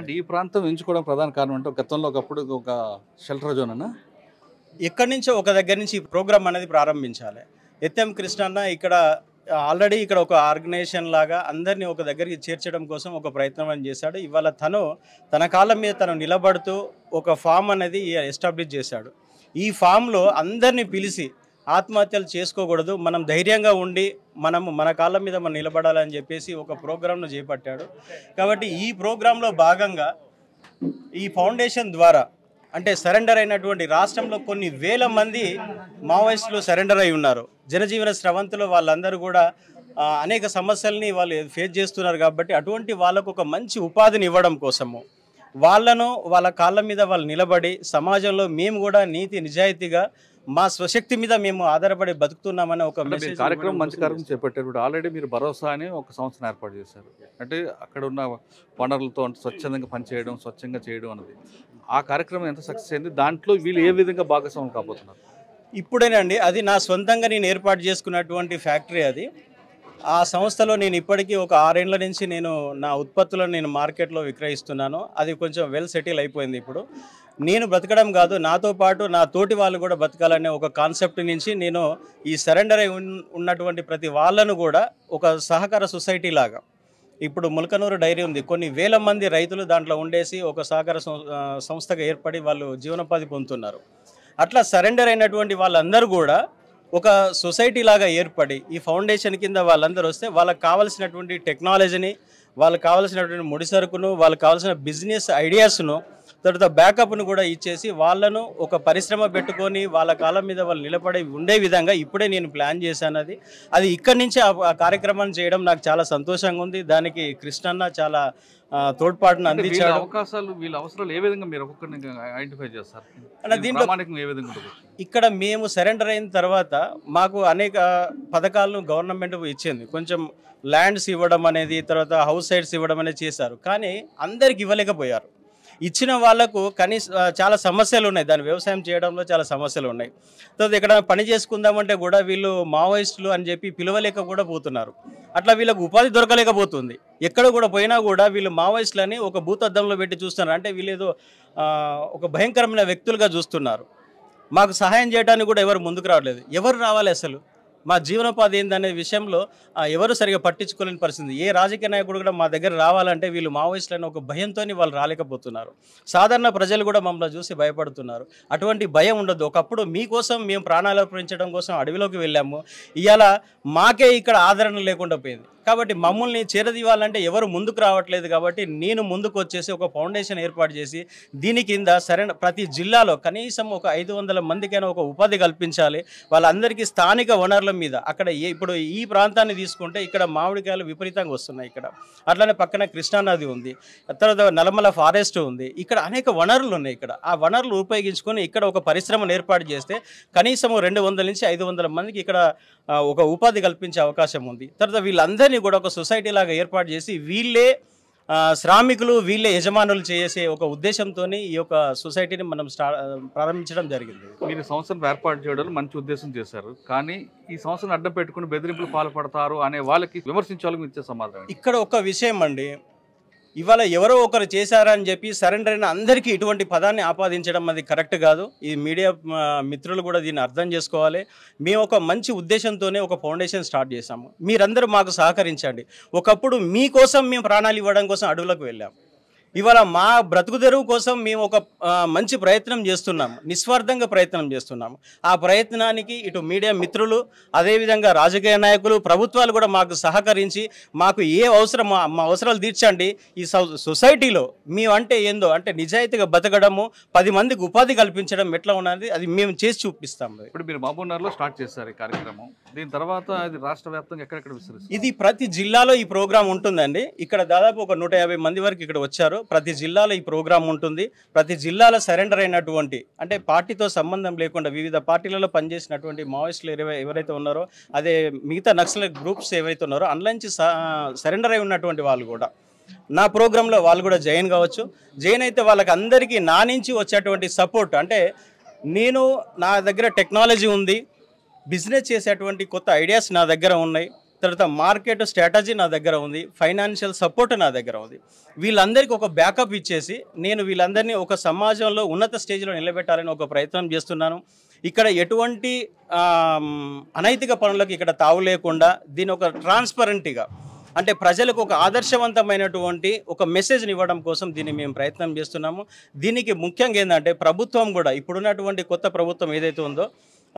అంటే ఈ ప్రాంతం ఎంచుకోవడం ప్రధాన కారణం అంటే గతంలో ఒకప్పుడు ఒక షెల్టర్ జోన్ అన్న ఎక్కడి నుంచో ఒక దగ్గర నుంచి ఈ ప్రోగ్రామ్ అనేది ప్రారంభించాలి ఎత్ఎం కృష్ణన్న ఇక్కడ ఆల్రెడీ ఇక్కడ ఒక ఆర్గనైజేషన్ లాగా అందరినీ ఒక దగ్గరికి చేర్చడం కోసం ఒక ప్రయత్నం అని చేశాడు ఇవాళ తను తన కాలం మీద తను నిలబడుతూ ఒక ఫామ్ అనేది ఎస్టాబ్లిష్ చేశాడు ఈ ఫామ్లో అందరినీ పిలిచి ఆత్మహత్యలు చేసుకోకూడదు మనం ధైర్యంగా ఉండి మనం మన కాళ్ళ మీద మనం నిలబడాలని చెప్పేసి ఒక ప్రోగ్రాంను చేపట్టాడు కాబట్టి ఈ ప్రోగ్రాంలో భాగంగా ఈ ఫౌండేషన్ ద్వారా అంటే సరెండర్ అయినటువంటి రాష్ట్రంలో కొన్ని వేల మంది మావోయిస్టులు సరెండర్ అయి ఉన్నారు జనజీవన స్రవంతులు వాళ్ళందరూ కూడా అనేక సమస్యల్ని వాళ్ళు ఫేస్ చేస్తున్నారు కాబట్టి అటువంటి వాళ్ళకు ఒక మంచి ఉపాధిని ఇవ్వడం కోసము వాళ్ళను వాళ్ళ కాళ్ళ మీద వాళ్ళు నిలబడి సమాజంలో మేము కూడా నీతి నిజాయితీగా మా స్వశక్తి మీద మేము ఆధారపడి బతుకుతున్నామని ఒక కార్యక్రమం మంచి కార్యక్రమం చేపట్టారు ఇప్పుడు ఆల్రెడీ మీరు భరోసా అని ఒక సంస్థను ఏర్పాటు చేశారు అంటే అక్కడ ఉన్న వనరులతో స్వచ్ఛందంగా పనిచేయడం స్వచ్ఛంగా చేయడం అన్నది ఆ కార్యక్రమం ఎంత సక్సెస్ అయింది దాంట్లో వీళ్ళు ఏ విధంగా భాగస్వామి కాబోతున్నారు ఇప్పుడేనండి అది నా సొంతంగా నేను ఏర్పాటు చేసుకున్నటువంటి ఫ్యాక్టరీ అది ఆ సంస్థలో నేను ఇప్పటికీ ఒక ఆరేండ్ల నుంచి నేను నా ఉత్పత్తులను నేను మార్కెట్లో విక్రయిస్తున్నాను అది కొంచెం వెల్ సెటిల్ అయిపోయింది ఇప్పుడు నేను బ్రతకడం కాదు నాతో పాటు నా తోటి వాళ్ళు కూడా బ్రతకాలనే ఒక కాన్సెప్ట్ నుంచి నేను ఈ సరెండర్ అయి ఉన్నటువంటి ప్రతి వాళ్ళను కూడా ఒక సహకార సొసైటీ లాగా ఇప్పుడు ములకనూరు డైరీ ఉంది కొన్ని వేల మంది రైతులు దాంట్లో ఉండేసి ఒక సహకార సంస్థగా ఏర్పడి వాళ్ళు జీవనోపాధి పొందుతున్నారు అట్లా సరెండర్ అయినటువంటి వాళ్ళందరూ కూడా ఒక సొసైటీ లాగా ఏర్పడి ఈ ఫౌండేషన్ కింద వాళ్ళందరూ వస్తే వాళ్ళకి కావాల్సినటువంటి టెక్నాలజీని వాళ్ళకి కావాల్సినటువంటి ముడి సరుకును వాళ్ళకి కావాల్సిన బిజినెస్ ఐడియాస్ను తర్వాత బ్యాకప్ను కూడా ఇచ్చేసి వాళ్ళను ఒక పరిశ్రమ పెట్టుకొని వాళ్ళ కాలం మీద వాళ్ళు నిలబడే ఉండే విధంగా ఇప్పుడే నేను ప్లాన్ చేశాను అది అది ఇక్కడి నుంచి ఆ కార్యక్రమాన్ని చేయడం నాకు చాలా సంతోషంగా ఉంది దానికి కృష్ణన్న చాలా తోడ్పాటును అందించాడు అవకాశాలు వీళ్ళ అవసరాలు ఏ విధంగా మీరు ఐడెంటిఫై చేస్తారు దీంట్లో ఇక్కడ మేము సరెండర్ అయిన తర్వాత మాకు అనేక పథకాలను గవర్నమెంట్ ఇచ్చింది కొంచెం ల్యాండ్స్ ఇవ్వడం అనేది తర్వాత హౌస్ సైడ్స్ ఇవ్వడం అనేది చేశారు కానీ అందరికి ఇవ్వలేకపోయారు ఇచ్చిన వాళ్ళకు కనీస చాలా సమస్యలు ఉన్నాయి దాని వ్యవసాయం చేయడంలో చాలా సమస్యలు ఉన్నాయి తర్వాత ఇక్కడ పని చేసుకుందామంటే కూడా వీళ్ళు మావోయిస్టులు అని చెప్పి పిలవలేక కూడా పోతున్నారు అట్లా వీళ్ళకు ఉపాధి దొరకలేకపోతుంది ఎక్కడ కూడా పోయినా కూడా వీళ్ళు మావోయిస్టులని ఒక భూతద్దంలో పెట్టి చూస్తున్నారు అంటే వీళ్ళు ఒక భయంకరమైన వ్యక్తులుగా చూస్తున్నారు మాకు సహాయం చేయడానికి కూడా ఎవరు ముందుకు రావట్లేదు ఎవరు రావాలి అసలు మా జీవనోపాధి ఏందనే విషయంలో ఎవరు సరిగా పట్టించుకోలేని పరిస్థితి ఏ రాజకీయ నాయకుడు కూడా మా దగ్గర రావాలంటే వీళ్ళు మావోయిస్టులైన ఒక భయంతో వాళ్ళు రాలేకపోతున్నారు సాధారణ ప్రజలు కూడా మమ్మల్ని చూసి భయపడుతున్నారు అటువంటి భయం ఉండదు ఒకప్పుడు మీకోసం మేము ప్రాణాలు అర్పించడం కోసం అడవిలోకి వెళ్ళాము ఇలా మాకే ఇక్కడ ఆదరణ లేకుండా పోయింది కాబట్టి మమ్మల్ని చేరదీవాలంటే ఎవరు ముందుకు రావట్లేదు కాబట్టి నేను ముందుకు వచ్చేసి ఒక ఫౌండేషన్ ఏర్పాటు చేసి దీని కింద సరైన ప్రతి జిల్లాలో కనీసం ఒక ఐదు వందల మందికైనా ఒక ఉపాధి కల్పించాలి వాళ్ళందరికీ స్థానిక వనరుల మీద అక్కడ ఇప్పుడు ఈ ప్రాంతాన్ని తీసుకుంటే ఇక్కడ మామిడికాయలు విపరీతంగా వస్తున్నాయి ఇక్కడ అట్లానే పక్కన కృష్ణానది ఉంది తర్వాత నలమల ఫారెస్ట్ ఉంది ఇక్కడ అనేక వనరులు ఉన్నాయి ఇక్కడ ఆ వనరులు ఉపయోగించుకొని ఇక్కడ ఒక పరిశ్రమను ఏర్పాటు చేస్తే కనీసం రెండు వందల నుంచి ఐదు వందల మందికి ఇక్కడ ఒక ఉపాధి కల్పించే అవకాశం ఉంది తర్వాత వీళ్ళందరూ అందరినీ కూడా ఒక సొసైటీ లాగా ఏర్పాటు చేసి వీళ్ళే శ్రామికులు వీళ్ళే యజమానులు చేసే ఒక ఉద్దేశంతో ఈ యొక్క సొసైటీని మనం ప్రారంభించడం జరిగింది మీరు సంస్థను ఏర్పాటు చేయడం మంచి ఉద్దేశం చేశారు కానీ ఈ సంస్థను అడ్డం పెట్టుకుని బెదిరింపులు పాల్పడతారు అనే వాళ్ళకి విమర్శించాలని ఇచ్చే సమాధానం ఇక్కడ ఒక విషయం అండి ఇవాళ ఎవరో ఒకరు చేశారని చెప్పి సరెండర్ అయిన అందరికీ ఇటువంటి పదాన్ని ఆపాదించడం అది కరెక్ట్ కాదు ఈ మీడియా మిత్రులు కూడా దీన్ని అర్థం చేసుకోవాలి మేము ఒక మంచి ఉద్దేశంతోనే ఒక ఫౌండేషన్ స్టార్ట్ చేశాము మీరందరూ మాకు సహకరించండి ఒకప్పుడు మీకోసం మేము ప్రాణాలు ఇవ్వడం కోసం అడవులకు వెళ్ళాము ఇవాళ మా బ్రతుకు తెరువు కోసం మేము ఒక మంచి ప్రయత్నం చేస్తున్నాము నిస్వార్థంగా ప్రయత్నం చేస్తున్నాము ఆ ప్రయత్నానికి ఇటు మీడియా మిత్రులు అదేవిధంగా రాజకీయ నాయకులు ప్రభుత్వాలు కూడా మాకు సహకరించి మాకు ఏ అవసరం మా అవసరాలు తీర్చండి ఈ సొసైటీలో మేము అంటే ఏందో అంటే నిజాయితీగా బతకడము పది మందికి ఉపాధి కల్పించడం ఎట్లా ఉన్నది అది మేము చేసి చూపిస్తాం ఇప్పుడు మీరు మహబూబ్నగర్లో స్టార్ట్ చేస్తారు ఈ కార్యక్రమం దీని తర్వాత ఇది రాష్ట్ర వ్యాప్తంగా ఎక్కడెక్కడ ఇది ప్రతి జిల్లాలో ఈ ప్రోగ్రాం ఉంటుందండి ఇక్కడ దాదాపు ఒక నూట మంది వరకు ఇక్కడ వచ్చారు ప్రతి జిల్లాలో ఈ ప్రోగ్రాం ఉంటుంది ప్రతి జిల్లాలో సరెండర్ అయినటువంటి అంటే పార్టీతో సంబంధం లేకుండా వివిధ పార్టీలలో పనిచేసినటువంటి మావోయిస్టులు ఎవరైతే ఉన్నారో అదే మిగతా నక్సల్ గ్రూప్స్ ఏవైతే ఉన్నారో అందులోంచి సరెండర్ అయి ఉన్నటువంటి వాళ్ళు కూడా నా ప్రోగ్రాంలో వాళ్ళు కూడా జైన్ కావచ్చు జైన్ అయితే వాళ్ళకి అందరికీ నా నుంచి వచ్చేటువంటి సపోర్ట్ అంటే నేను నా దగ్గర టెక్నాలజీ ఉంది బిజినెస్ చేసేటువంటి కొత్త ఐడియాస్ నా దగ్గర ఉన్నాయి తర్వాత మార్కెట్ స్ట్రాటజీ నా దగ్గర ఉంది ఫైనాన్షియల్ సపోర్ట్ నా దగ్గర ఉంది వీళ్ళందరికీ ఒక బ్యాకప్ ఇచ్చేసి నేను వీళ్ళందరినీ ఒక సమాజంలో ఉన్నత స్టేజ్లో నిలబెట్టాలని ఒక ప్రయత్నం చేస్తున్నాను ఇక్కడ ఎటువంటి అనైతిక పనులకు ఇక్కడ తావు లేకుండా దీని ఒక ట్రాన్స్పరెంట్గా అంటే ప్రజలకు ఒక ఆదర్శవంతమైనటువంటి ఒక మెసేజ్ని ఇవ్వడం కోసం దీన్ని మేము ప్రయత్నం చేస్తున్నాము దీనికి ముఖ్యంగా ఏంటంటే ప్రభుత్వం కూడా ఇప్పుడున్నటువంటి కొత్త ప్రభుత్వం ఏదైతే ఉందో